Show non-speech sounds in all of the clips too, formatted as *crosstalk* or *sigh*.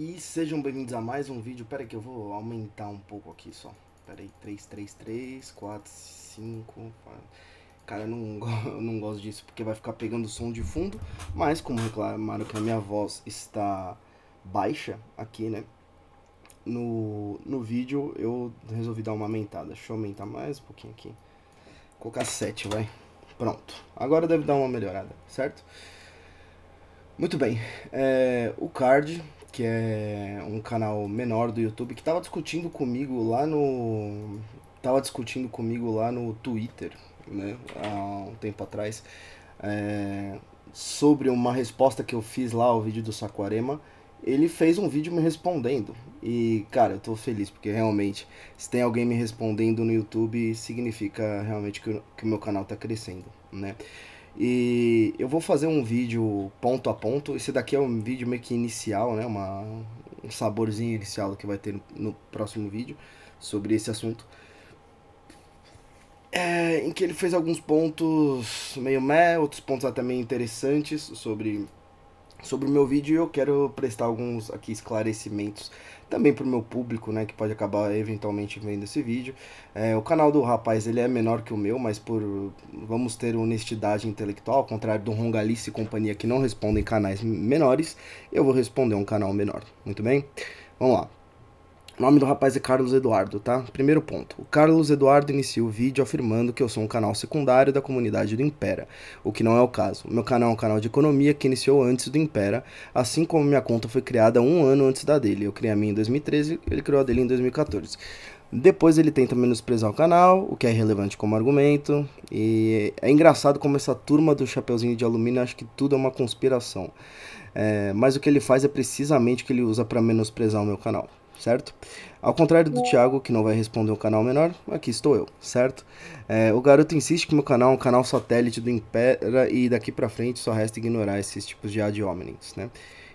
E sejam bem-vindos a mais um vídeo. Pera aí que eu vou aumentar um pouco aqui só. Pera aí, 3, 3, 3, 4, 5, 4. Cara, eu não, *laughs* eu não gosto disso porque vai ficar pegando som de fundo. Mas como reclamaram que a minha voz está baixa aqui, né? No, no vídeo eu resolvi dar uma aumentada. Deixa eu aumentar mais um pouquinho aqui. Vou colocar 7, vai. Pronto. Agora deve dar uma melhorada, certo? Muito bem. É, o card que é um canal menor do YouTube, que tava discutindo comigo lá no. Tava discutindo comigo lá no Twitter, né? Há um tempo atrás. É, sobre uma resposta que eu fiz lá ao vídeo do Saquarema. Ele fez um vídeo me respondendo. E, cara, eu tô feliz, porque realmente, se tem alguém me respondendo no YouTube, significa realmente que o meu canal tá crescendo, né? E eu vou fazer um vídeo ponto a ponto. Esse daqui é um vídeo meio que inicial, né? Uma, um saborzinho inicial que vai ter no, no próximo vídeo sobre esse assunto. É, em que ele fez alguns pontos meio meh, outros pontos até meio interessantes sobre sobre o meu vídeo eu quero prestar alguns aqui esclarecimentos também para o meu público, né, que pode acabar eventualmente vendo esse vídeo. É, o canal do rapaz ele é menor que o meu, mas por vamos ter honestidade intelectual, ao contrário do Rongalice e companhia que não respondem canais menores, eu vou responder um canal menor. Muito bem? Vamos lá. O nome do rapaz é Carlos Eduardo, tá? Primeiro ponto. O Carlos Eduardo inicia o vídeo afirmando que eu sou um canal secundário da comunidade do Impera, o que não é o caso. Meu canal é um canal de economia que iniciou antes do Impera, assim como minha conta foi criada um ano antes da dele. Eu criei a minha em 2013, ele criou a dele em 2014. Depois ele tenta menosprezar o canal, o que é relevante como argumento. E é engraçado como essa turma do Chapeuzinho de Alumínio acha que tudo é uma conspiração. É, mas o que ele faz é precisamente o que ele usa para menosprezar o meu canal certo? Ao contrário do é. Thiago, que não vai responder um canal menor, aqui estou eu, certo? É, o garoto insiste que meu canal é um canal satélite do Impera e daqui pra frente só resta ignorar esses tipos de ad hominems, né?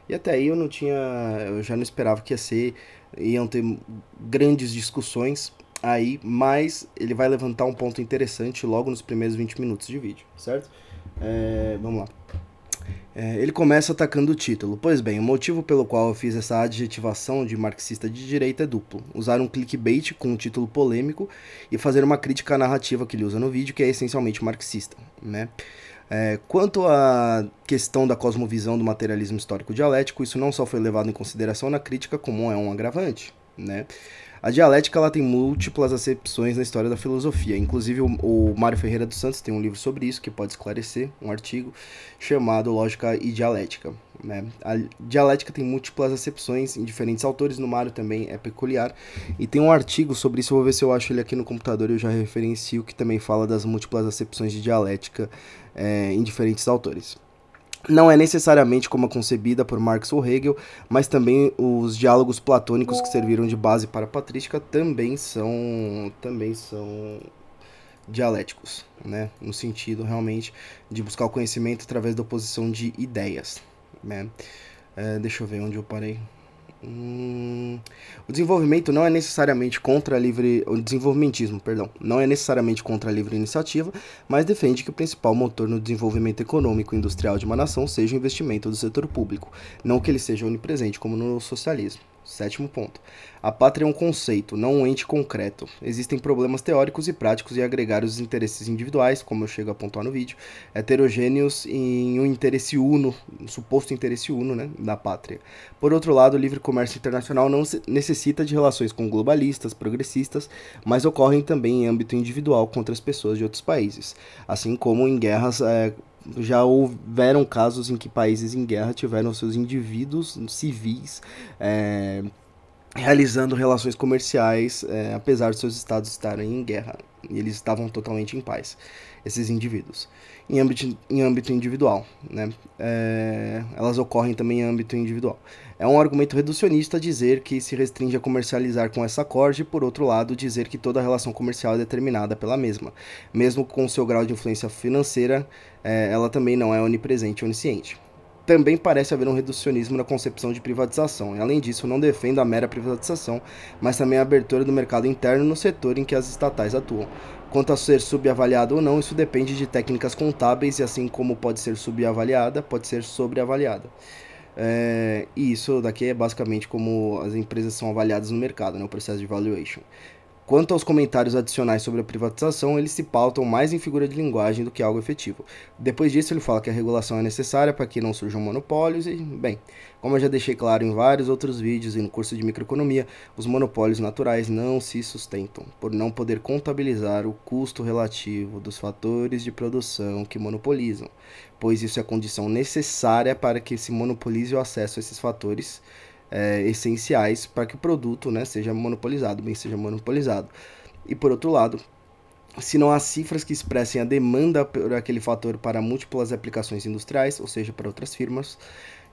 E até aí eu não tinha, eu já não esperava que ia ser, iam ter grandes discussões aí, mas ele vai levantar um ponto interessante logo nos primeiros 20 minutos de vídeo, certo? É, vamos lá. É, ele começa atacando o título. Pois bem, o motivo pelo qual eu fiz essa adjetivação de marxista de direita é duplo: usar um clickbait com um título polêmico e fazer uma crítica à narrativa que ele usa no vídeo, que é essencialmente marxista. Né? É, quanto à questão da cosmovisão do materialismo histórico dialético, isso não só foi levado em consideração na crítica, como é um agravante. Né? A dialética ela tem múltiplas acepções na história da filosofia. Inclusive, o, o Mário Ferreira dos Santos tem um livro sobre isso que pode esclarecer, um artigo chamado Lógica e Dialética. Né? A dialética tem múltiplas acepções em diferentes autores, no Mário também é peculiar. E tem um artigo sobre isso, eu vou ver se eu acho ele aqui no computador e eu já referencio, que também fala das múltiplas acepções de dialética é, em diferentes autores não é necessariamente como a é concebida por Marx ou Hegel, mas também os diálogos platônicos que serviram de base para a patrística também são também são dialéticos, né? No sentido realmente de buscar o conhecimento através da oposição de ideias, né? É, deixa eu ver onde eu parei. Hum, o desenvolvimento não é necessariamente contra a livre. O desenvolvimentismo, perdão, não é necessariamente contra a livre iniciativa, mas defende que o principal motor no desenvolvimento econômico e industrial de uma nação seja o investimento do setor público, não que ele seja onipresente como no socialismo. Sétimo ponto. A pátria é um conceito, não um ente concreto. Existem problemas teóricos e práticos e agregar os interesses individuais, como eu chego a pontuar no vídeo, heterogêneos em um interesse uno, um suposto interesse uno, né, da pátria. Por outro lado, o livre comércio internacional não necessita de relações com globalistas, progressistas, mas ocorrem também em âmbito individual contra as pessoas de outros países, assim como em guerras é, já houveram casos em que países em guerra tiveram seus indivíduos civis é, realizando relações comerciais, é, apesar de seus estados estarem em guerra. Eles estavam totalmente em paz, esses indivíduos. Em âmbito, em âmbito individual, né? É, elas ocorrem também em âmbito individual. É um argumento reducionista dizer que se restringe a comercializar com essa corte e, por outro lado, dizer que toda relação comercial é determinada pela mesma. Mesmo com seu grau de influência financeira, é, ela também não é onipresente e onisciente também parece haver um reducionismo na concepção de privatização, e além disso, não defende a mera privatização, mas também a abertura do mercado interno no setor em que as estatais atuam. Quanto a ser subavaliado ou não, isso depende de técnicas contábeis, e assim como pode ser subavaliada, pode ser sobreavaliada. É, e isso daqui é basicamente como as empresas são avaliadas no mercado, né, o processo de valuation. Quanto aos comentários adicionais sobre a privatização, eles se pautam mais em figura de linguagem do que algo efetivo. Depois disso, ele fala que a regulação é necessária para que não surjam monopólios e, bem, como eu já deixei claro em vários outros vídeos e no curso de microeconomia, os monopólios naturais não se sustentam, por não poder contabilizar o custo relativo dos fatores de produção que monopolizam, pois isso é condição necessária para que se monopolize o acesso a esses fatores é, essenciais para que o produto né, seja monopolizado, bem seja monopolizado. E por outro lado, se não há cifras que expressem a demanda por aquele fator para múltiplas aplicações industriais, ou seja, para outras firmas,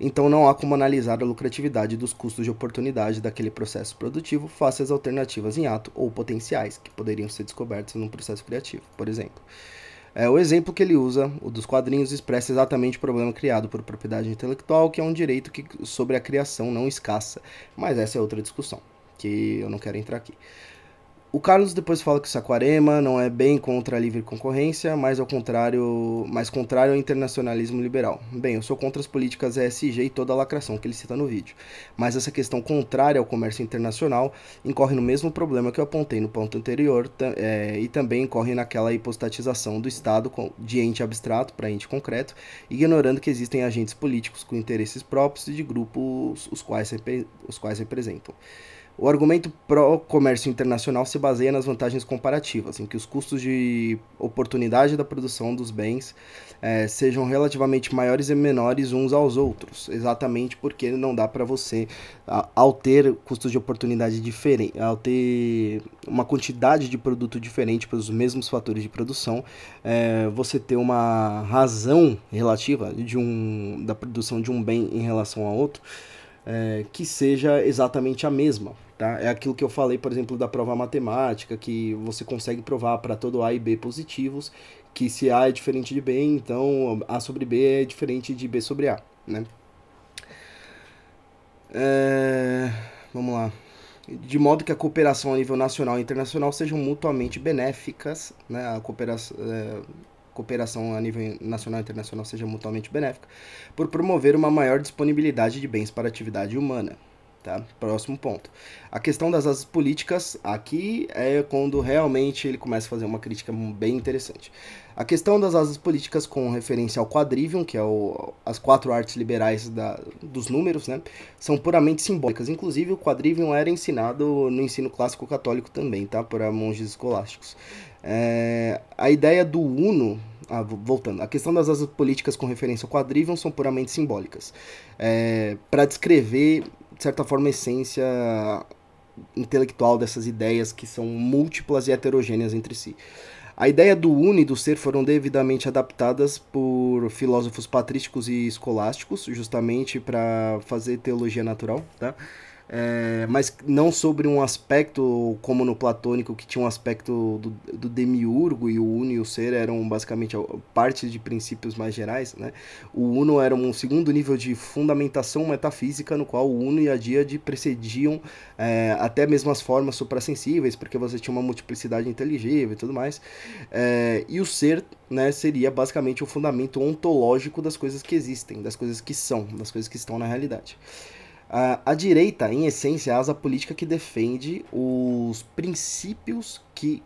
então não há como analisar a lucratividade dos custos de oportunidade daquele processo produtivo face às alternativas em ato ou potenciais que poderiam ser descobertas num processo criativo, por exemplo. É, o exemplo que ele usa, o dos quadrinhos, expressa exatamente o problema criado por propriedade intelectual, que é um direito que sobre a criação não escassa. Mas essa é outra discussão, que eu não quero entrar aqui. O Carlos depois fala que o Saquarema não é bem contra a livre concorrência, mas ao contrário, mais contrário ao internacionalismo liberal. Bem, eu sou contra as políticas ESG e toda a lacração que ele cita no vídeo. Mas essa questão contrária ao comércio internacional incorre no mesmo problema que eu apontei no ponto anterior é, e também incorre naquela hipostatização do Estado de ente abstrato para ente concreto, ignorando que existem agentes políticos com interesses próprios e de grupos os quais, os quais representam. O argumento pró-comércio internacional se baseia nas vantagens comparativas, em que os custos de oportunidade da produção dos bens eh, sejam relativamente maiores e menores uns aos outros, exatamente porque não dá para você, ao ter custos de oportunidade diferentes, ao ter uma quantidade de produto diferente para os mesmos fatores de produção, eh, você ter uma razão relativa de um, da produção de um bem em relação a outro. É, que seja exatamente a mesma. Tá? É aquilo que eu falei, por exemplo, da prova matemática, que você consegue provar para todo A e B positivos que se A é diferente de B, então A sobre B é diferente de B sobre A. Né? É... Vamos lá. De modo que a cooperação a nível nacional e internacional sejam mutuamente benéficas, né? a cooperação, é... cooperação a nível nacional e internacional seja mutuamente benéfica, por promover uma maior disponibilidade de bens para a atividade humana. Tá? Próximo ponto. A questão das asas políticas, aqui é quando realmente ele começa a fazer uma crítica bem interessante. A questão das asas políticas com referência ao quadrivium, que é o, as quatro artes liberais da, dos números, né, são puramente simbólicas. Inclusive, o quadrivium era ensinado no ensino clássico católico também, tá? Para monges escolásticos. É, a ideia do uno, ah, voltando, a questão das asas políticas com referência ao quadrivium são puramente simbólicas. É, para descrever de certa forma, a essência intelectual dessas ideias que são múltiplas e heterogêneas entre si. A ideia do une e do ser foram devidamente adaptadas por filósofos patrísticos e escolásticos, justamente para fazer teologia natural, tá? É, mas não sobre um aspecto como no platônico que tinha um aspecto do, do demiurgo e o uno e o ser eram basicamente partes de princípios mais gerais, né? O uno era um segundo nível de fundamentação metafísica no qual o uno e a diade precediam é, até mesmo as formas suprassensíveis, porque você tinha uma multiplicidade inteligível e tudo mais. É, e o ser né, seria basicamente o fundamento ontológico das coisas que existem, das coisas que são, das coisas que estão na realidade. A, a direita, em essência, é a asa política que defende os princípios que,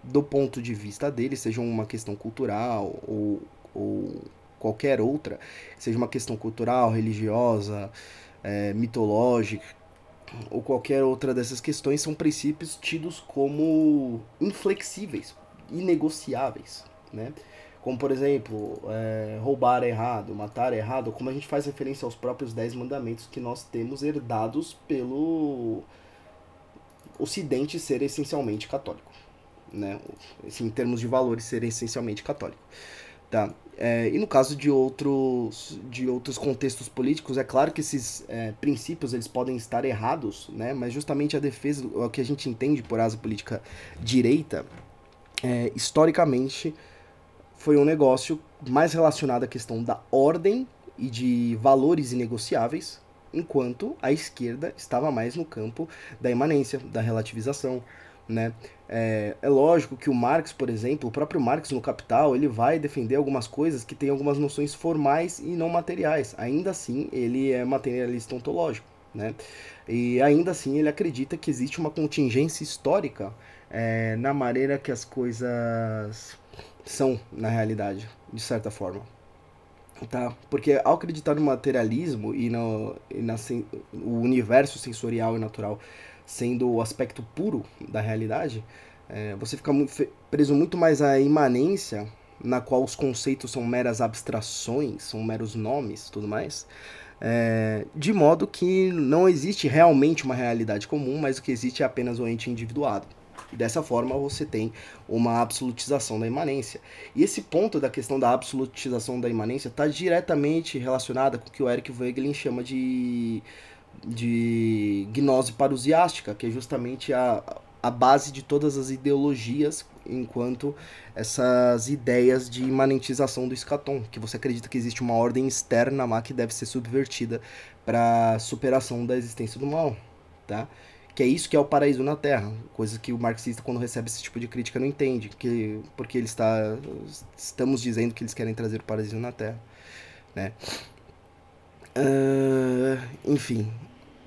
do ponto de vista dele, sejam uma questão cultural ou, ou qualquer outra, seja uma questão cultural, religiosa, é, mitológica ou qualquer outra dessas questões, são princípios tidos como inflexíveis, inegociáveis, né? como por exemplo, é, roubar é errado, matar é errado, como a gente faz referência aos próprios dez mandamentos que nós temos herdados pelo Ocidente ser essencialmente católico, né? Assim, em termos de valores ser essencialmente católico, tá? É, e no caso de outros de outros contextos políticos, é claro que esses é, princípios eles podem estar errados, né? Mas justamente a defesa, o que a gente entende por asa política direita, é, historicamente foi um negócio mais relacionado à questão da ordem e de valores inegociáveis, enquanto a esquerda estava mais no campo da imanência, da relativização. Né? É, é, lógico que o Marx, por exemplo, o próprio Marx no Capital, ele vai defender algumas coisas que têm algumas noções formais e não materiais. Ainda assim, ele é materialista ontológico. Né? E ainda assim, ele acredita que existe uma contingência histórica é, na maneira que as coisas são na realidade, de certa forma. Tá? Porque ao acreditar no materialismo e, no, e na, o universo sensorial e natural sendo o aspecto puro da realidade, é, você fica muito, preso muito mais à imanência, na qual os conceitos são meras abstrações, são meros nomes tudo mais, é, de modo que não existe realmente uma realidade comum, mas o que existe é apenas o ente individuado. E dessa forma você tem uma absolutização da imanência. E esse ponto da questão da absolutização da imanência está diretamente relacionada com o que o Eric Voegelin chama de, de gnose parusiástica, que é justamente a, a base de todas as ideologias enquanto essas ideias de imanentização do escatom, que você acredita que existe uma ordem externa má que deve ser subvertida para superação da existência do mal, tá? que é isso que é o paraíso na Terra, coisa que o marxista quando recebe esse tipo de crítica não entende, que porque ele está estamos dizendo que eles querem trazer o paraíso na Terra, né? Uh, enfim,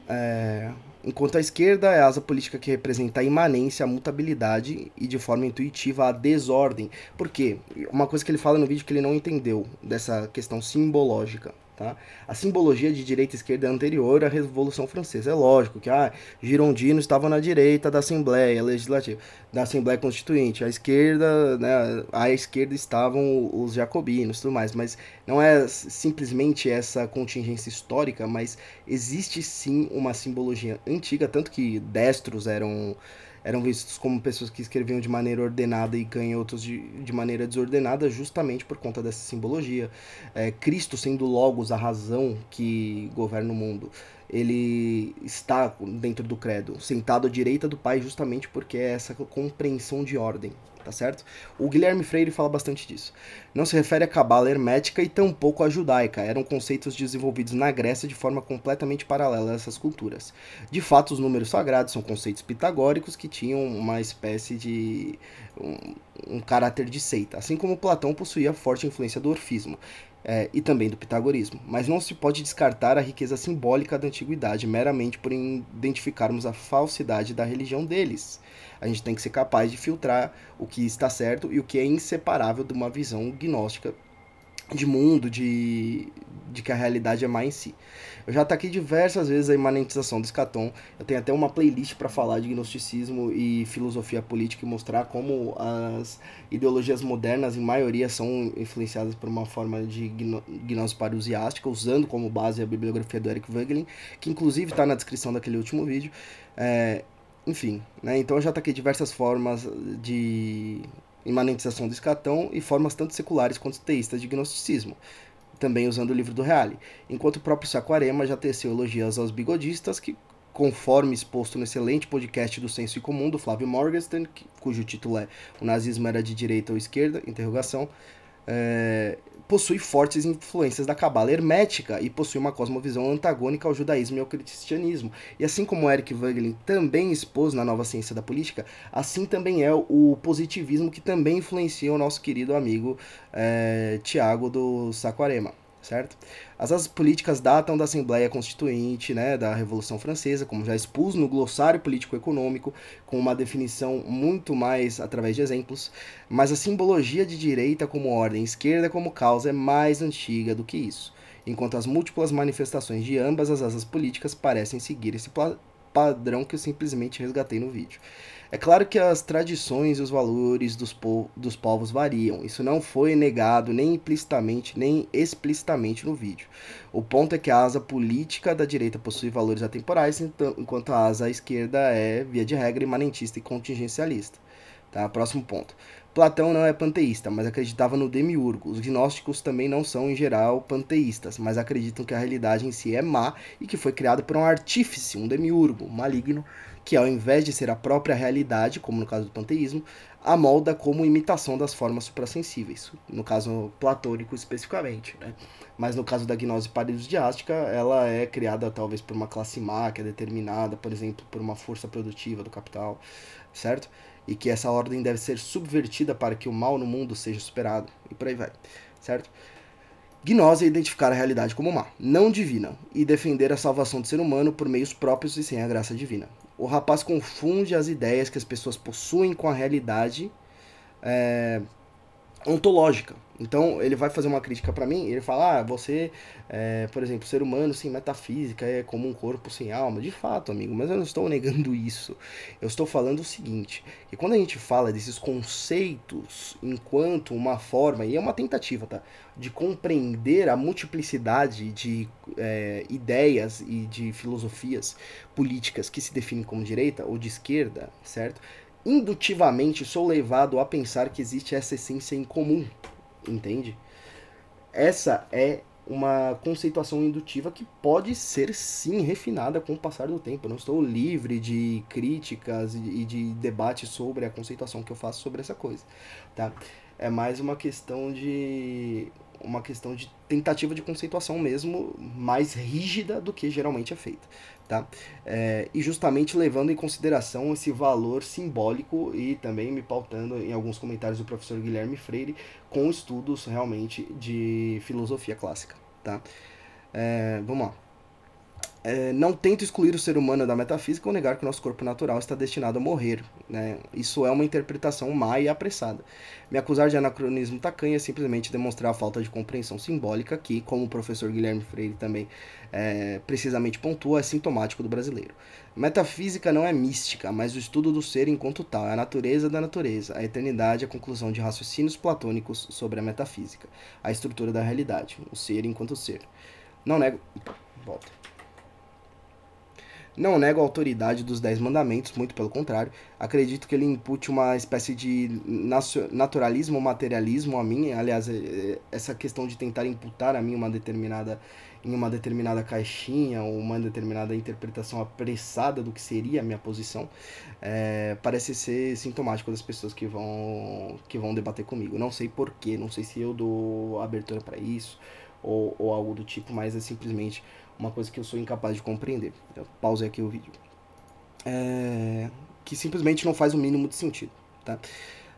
é, enquanto a esquerda é a asa política que representa a imanência, a mutabilidade e de forma intuitiva a desordem, porque uma coisa que ele fala no vídeo que ele não entendeu dessa questão simbológica Tá? A simbologia de direita e esquerda é anterior à Revolução Francesa. É lógico que ah, Girondino estava na direita da Assembleia Legislativa, da Assembleia Constituinte. a esquerda, né, à esquerda estavam os jacobinos e tudo mais. Mas não é simplesmente essa contingência histórica, mas existe sim uma simbologia antiga, tanto que destros eram eram vistos como pessoas que escreviam de maneira ordenada e canhotos de, de maneira desordenada, justamente por conta dessa simbologia. É, Cristo sendo Logos, a razão que governa o mundo ele está dentro do credo, sentado à direita do Pai, justamente porque é essa compreensão de ordem, tá certo? O Guilherme Freire fala bastante disso. Não se refere à cabala hermética e tampouco à judaica, eram conceitos desenvolvidos na Grécia de forma completamente paralela a essas culturas. De fato, os números sagrados são conceitos pitagóricos que tinham uma espécie de. um, um caráter de seita, assim como Platão possuía forte influência do orfismo é, e também do pitagorismo, mas não se pode descartar a riqueza simbólica da antiguidade meramente por identificarmos a falsidade da religião deles. A gente tem que ser capaz de filtrar o que está certo e o que é inseparável de uma visão gnóstica de mundo, de, de que a realidade é má em si. Eu já ataquei diversas vezes a imanentização do escatom. Eu tenho até uma playlist para falar de gnosticismo e filosofia política e mostrar como as ideologias modernas, em maioria, são influenciadas por uma forma de gnóstico gnose parusiástica, usando como base a bibliografia do Eric Wegelin, que inclusive está na descrição daquele último vídeo. É, enfim, né? então eu já ataquei diversas formas de imanentização do escatão e formas tanto seculares quanto teístas de gnosticismo, também usando o livro do Reale, enquanto o próprio Saquarema já teceu elogios aos bigodistas que conforme exposto no excelente podcast do Senso e Comum do Flávio Morgenstern, cujo título é O Nazismo Era de Direita ou Esquerda? Interrogação. É, possui fortes influências da cabala hermética e possui uma cosmovisão antagônica ao judaísmo e ao cristianismo. E assim como Eric Voegelin também expôs na Nova Ciência da Política, assim também é o positivismo que também influencia o nosso querido amigo é, eh, Tiago do Saquarema certo? As asas políticas datam da Assembleia Constituinte, né, da Revolução Francesa, como já expus no glossário político-econômico, com uma definição muito mais através de exemplos, mas a simbologia de direita como ordem, esquerda como causa é mais antiga do que isso, enquanto as múltiplas manifestações de ambas as asas políticas parecem seguir esse padrão que eu simplesmente resgatei no vídeo. É claro que as tradições e os valores dos, po dos povos variam, isso não foi negado nem implicitamente nem explicitamente no vídeo. O ponto é que a asa política da direita possui valores atemporais, então, enquanto a asa esquerda é, via de regra, imanentista e contingencialista. Tá? Próximo ponto. Platão não é panteísta, mas acreditava no demiurgo. Os gnósticos também não são, em geral, panteístas, mas acreditam que a realidade em si é má e que foi criada por um artífice, um demiurgo maligno, que ao invés de ser a própria realidade, como no caso do panteísmo, a molda como imitação das formas suprassensíveis, no caso platônico especificamente. Né? Mas no caso da gnose paradisiástica, ela é criada talvez por uma classe má, que é determinada, por exemplo, por uma força produtiva do capital, certo? E que essa ordem deve ser subvertida para que o mal no mundo seja superado, e por aí vai, certo? Gnose é identificar a realidade como má, não divina, e defender a salvação do ser humano por meios próprios e sem a graça divina o rapaz confunde as ideias que as pessoas possuem com a realidade. É, ontológica. Então, ele vai fazer uma crítica para mim, ele fala, ah, você, é, por exemplo, ser humano sem metafísica é como um corpo sem alma. De fato, amigo, mas eu não estou *laughs* negando isso. Eu estou falando o seguinte, que quando a gente fala desses conceitos enquanto uma forma, e é uma tentativa, tá? De compreender a multiplicidade de é, ideias e de filosofias políticas que se definem como direita ou de esquerda, certo? indutivamente sou levado a pensar que existe essa essência em comum, entende? Essa é uma conceituação indutiva que pode ser sim refinada com o passar do tempo. Eu não estou livre de críticas e de debate sobre a conceituação que eu faço sobre essa coisa, tá? É mais uma questão de uma questão de tentativa de conceituação mesmo mais rígida do que geralmente é feita. Tá? É, e justamente levando em consideração esse valor simbólico e também me pautando em alguns comentários do professor Guilherme Freire com estudos realmente de filosofia clássica. Tá? É, vamos lá. É, não tento excluir o ser humano da metafísica ou negar que o nosso corpo natural está destinado a morrer. Né? Isso é uma interpretação má e apressada. Me acusar de anacronismo tacanho é simplesmente demonstrar a falta de compreensão simbólica que, como o professor Guilherme Freire também é, precisamente pontua, é sintomático do brasileiro. Metafísica não é mística, mas o estudo do ser enquanto tal, é a natureza da natureza, a eternidade é a conclusão de raciocínios platônicos sobre a metafísica, a estrutura da realidade, o ser enquanto ser. Não nego. Volta. Não nego a autoridade dos Dez Mandamentos, muito pelo contrário. Acredito que ele impute uma espécie de naturalismo, materialismo a mim. Aliás, é, é, essa questão de tentar imputar a mim uma determinada em uma determinada caixinha ou uma determinada interpretação apressada do que seria a minha posição é, parece ser sintomático das pessoas que vão que vão debater comigo não sei porquê não sei se eu dou abertura para isso ou, ou algo do tipo mas é simplesmente uma coisa que eu sou incapaz de compreender. Eu pausei aqui o vídeo. É... Que simplesmente não faz o mínimo de sentido, tá?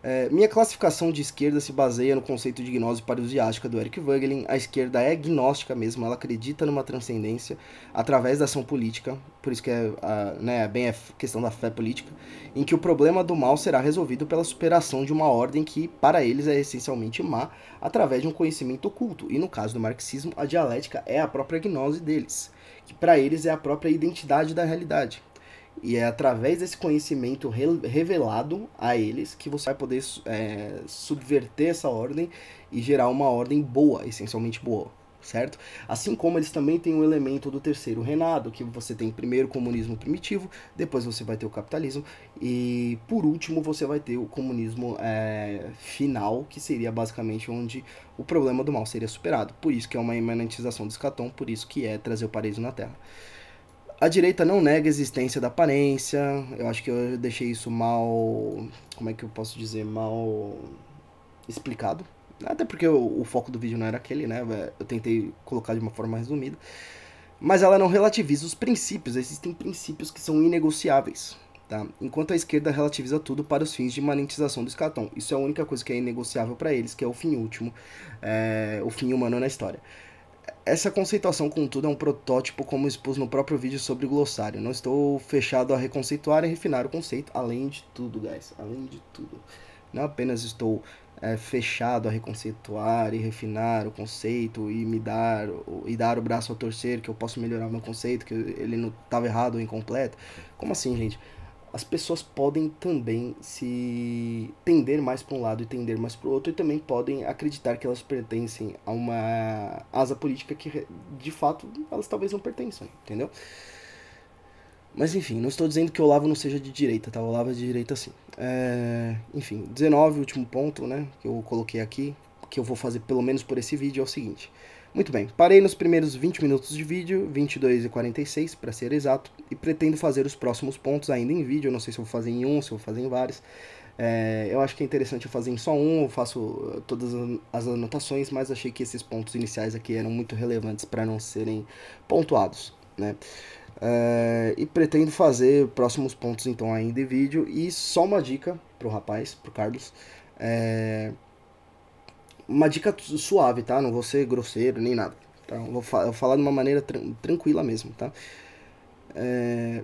É, minha classificação de esquerda se baseia no conceito de gnose parousiástica do Eric Voegelin. A esquerda é gnóstica mesmo, ela acredita numa transcendência através da ação política, por isso que é a, né, bem a questão da fé política, em que o problema do mal será resolvido pela superação de uma ordem que, para eles, é essencialmente má, através de um conhecimento oculto. E no caso do marxismo, a dialética é a própria gnose deles, que para eles é a própria identidade da realidade. E é através desse conhecimento re revelado a eles que você vai poder é, subverter essa ordem e gerar uma ordem boa, essencialmente boa, certo? Assim como eles também têm o um elemento do terceiro reinado, que você tem primeiro o comunismo primitivo, depois você vai ter o capitalismo e por último você vai ter o comunismo é, final, que seria basicamente onde o problema do mal seria superado. Por isso que é uma emanatização de Escatom, por isso que é trazer o paraíso na Terra. A direita não nega a existência da aparência. Eu acho que eu deixei isso mal. Como é que eu posso dizer? Mal explicado. Até porque o, o foco do vídeo não era aquele, né? É, eu tentei colocar de uma forma resumida. Mas ela não relativiza os princípios. Existem princípios que são inegociáveis. Tá? Enquanto a esquerda relativiza tudo para os fins de monetização do escatão. Isso é a única coisa que é inegociável para eles, que é o fim último, é, o fim humano na história. Essa conceituação, contudo, é um protótipo, como expus no próprio vídeo sobre glossário. Não estou fechado a reconceituar e refinar o conceito, além de tudo, guys. Além de tudo. Não apenas estou é, fechado a reconceituar e refinar o conceito e me dar e dar o braço a torcer que eu posso melhorar meu conceito, que ele não estava errado ou incompleto. Como assim, gente? as pessoas podem também se tender mais para um lado e tender mais para o outro, e também podem acreditar que elas pertencem a uma asa política que, de fato, elas talvez não pertençam, entendeu? Mas enfim, não estou dizendo que o Olavo não seja de direita, tá? O Olavo é de direita sim. É... Enfim, 19, último ponto, né? Que eu coloquei aqui, que eu vou fazer pelo menos por esse vídeo, é o seguinte. Muito bem, parei nos primeiros 20 minutos de vídeo, 22 e 46 para ser exato, e pretendo fazer os próximos pontos ainda em vídeo, eu não sei se vou fazer em um, se vou fazer em vários. É, eu acho que é interessante eu fazer em só um, eu faço eh, todas as anotações, mas achei que esses pontos iniciais aqui eram muito relevantes para não serem pontuados, né? É, e pretendo fazer próximos pontos então ainda em vídeo, e só uma dica para o rapaz, para o Carlos, é uma dica suave, tá? Não vou ser grosseiro nem nada. Tá? Vou, fa vou falar de uma maneira tranquila mesmo, tá? É,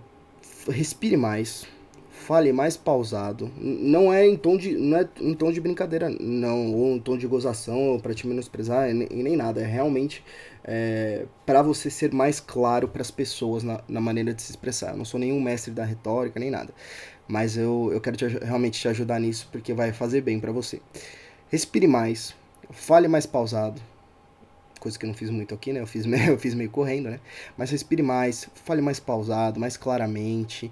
respire mais, fale mais pausado. Não é em tom de, não é em tom de brincadeira, não, ou em tom de gozação, para te menosprezar, e nem, nem nada. É realmente é, para você ser mais claro para as pessoas na, na, maneira de se expressar. Eu não sou nenhum mestre da retórica, nem nada. Mas eu, eu quero te, realmente te ajudar nisso, porque vai fazer bem para você. Respire mais, Fale mais pausado. Coisa que eu não fiz muito aqui, né? Eu fiz, *laughs* meio, eu fiz meio correndo, né? Mas respire mais, fale mais pausado, mais claramente.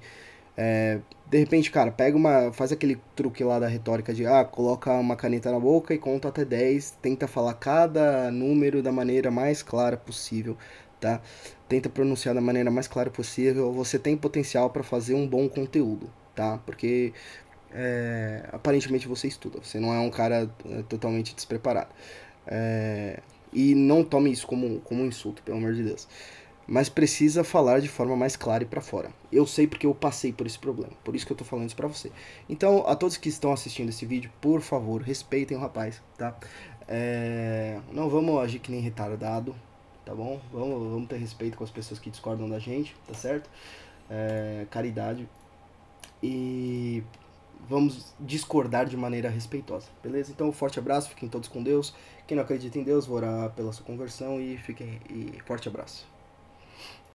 É, de repente, cara, pega uma. Faz aquele truque lá da retórica de ah, coloca uma caneta na boca e conta até 10. Tenta falar cada número da maneira mais clara possível, tá? Tenta pronunciar da maneira mais clara possível. Você tem potencial para fazer um bom conteúdo, tá? Porque é, aparentemente você estuda, você não é um cara é, totalmente despreparado. É, e não tome isso como, como um insulto, pelo amor de Deus. Mas precisa falar de forma mais clara e para fora. Eu sei porque eu passei por esse problema, por isso que eu tô falando isso pra você. Então, a todos que estão assistindo esse vídeo, por favor, respeitem o rapaz, tá? É, não vamos agir que nem retardado, tá bom? Vamos, vamos ter respeito com as pessoas que discordam da gente, tá certo? É, caridade. E vamos discordar de maneira respeitosa, beleza? Então, um forte abraço, fiquem todos com Deus. Quem não acredita em Deus, vou orar pela sua conversão e fiquem e forte abraço.